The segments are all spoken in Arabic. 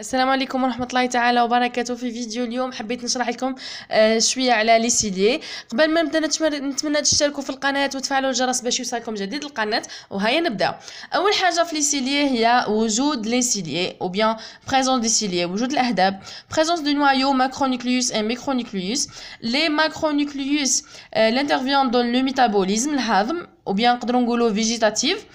السلام عليكم ورحمة الله تعالى وبركاته في فيديو اليوم حبيت نشرح لكم آه، شوية على ليسيلي قبل ما نبدا نتمنى تشتركوا في القناة وتفعلوا الجرس باش يوصلكم جديد القناة وهيا نبدا أول حاجة في ليسيلي هي وجود ليسيلي أو بيان بريزونس دي وجود الأهداب بريزونس دو نوايو ماكرونيكليوس أي ميكرونيكليوس لي ماكرونيكليوس آه لانترفيون دون لو ميتابوليزم الهضم أو بيان نقدروا نقولوا فيجيتاتيف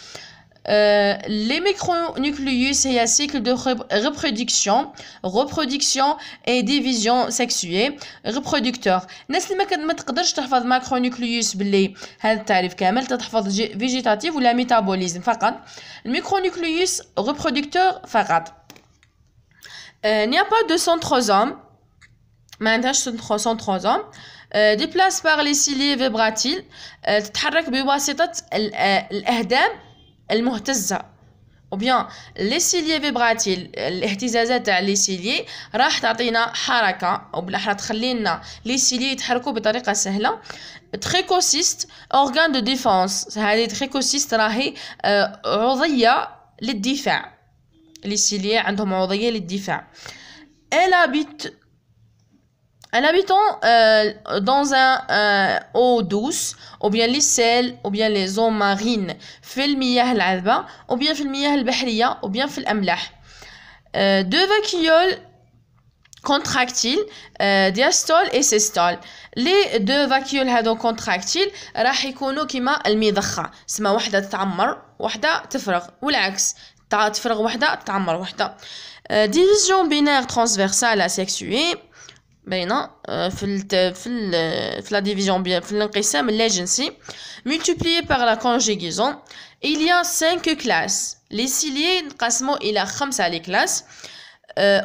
Euh, les micronucléus et un cycle de reproduction, reproduction et division sexuée, reproducteur. الناس اللي ما تقدرش تحفظ ماكرونيوكليوس pas tu le micronucléus reproducteur euh, Il n'y a pas de centrosome ما centrosome euh, déplace par les ciliés vibratiles euh, les les euh, المهتزه وبيان لي سيليي فيبراتي الاهتزازات تاع لي راح تعطينا حركه او تخلي لنا لي سيليي يتحركوا بطريقه سهله تريكوسيست اورغان دو ديفونس هذه تريكوسيست راهي آه، عضيه للدفاع لي عندهم عضيه للدفاع الابيت Un habitant euh, dans un euh, eau douce, ou bien les sels, ou bien les eaux marines, les المياه ou bien les المياه ou bien dans الأملاح. Euh, deux vacuoles contractiles, euh, diastole et systole. Les deux vacuoles contractiles contractiles راح يكونوا كما ma wahda tamar, تعمر، وحدة تفرغ، والعكس، تفرغ وحدة تعمر tamar wahda. division binaire transversale asexuée maintenant, في الت... في multiplié par la conjugaison il y a cinq classes les ciliés les الى a لي classes. en euh,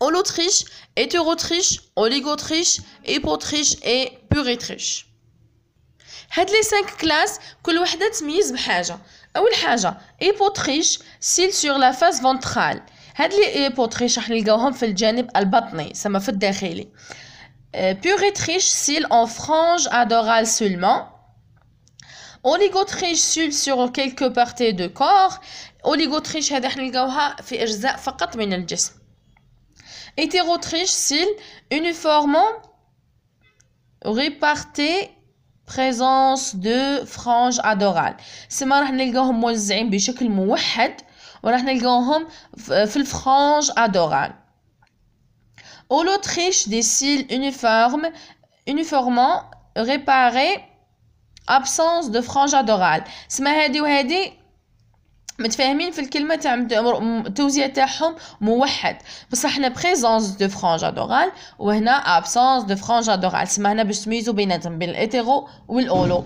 Autriche en hétérotriche oligotriche et هاد لي 5 كلاس كل وحده تميز بحاجه اول حاجه ايبوتريش سيل sur la face ventrale هاد لي بوتريش رح نلقاوهم في الجانب البطني سما في الداخلي بيغيتريش سيل اون فرانج ادورال سولمون اوليغوتريشول سور كيلكو بارتي دو كور اوليغوتريش هذا حنلقاوها في اجزاء فقط من الجسم hétérotrichsile uniformément répartie présence de franges adorales سما راح نلقاوهم موزعين بشكل موحد وراح نلقاهم في الفخانج ادورال او لوتريش دي سيل اونيفورم اونيفورمون ريباري ابسونس دو frange ادورال سما هادي وهادي متفاهمين في الكلمة تاع التوزيع تاعهم موحد بصح حنا بريزونس دو فرانج ادورال وهنا ابسونس دو فرانج ادورال سما هنا باش تميزو بيناتهم بين الاتيرو والاولو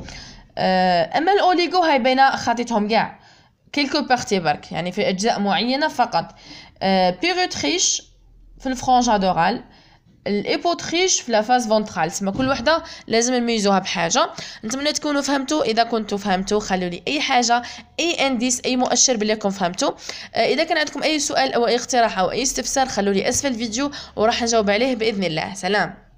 آه، اما الاوليغو هاي باينه خاطيتهم قاع كيلكو بارتي برك يعني في اجزاء معينه فقط آه، بيغوتريش في الفرونج ادورال الايبوتريش في لافاز فونترال سما كل وحده لازم نميزوها بحاجه نتمنى تكونوا فهمتوا اذا كنتوا فهمتوا خلوا لي اي حاجه اي انديس اي مؤشر بلي راكم فهمتوا آه، اذا كان عندكم اي سؤال او اي اقتراح او اي استفسار خلوا لي اسفل الفيديو وراح نجاوب عليه باذن الله سلام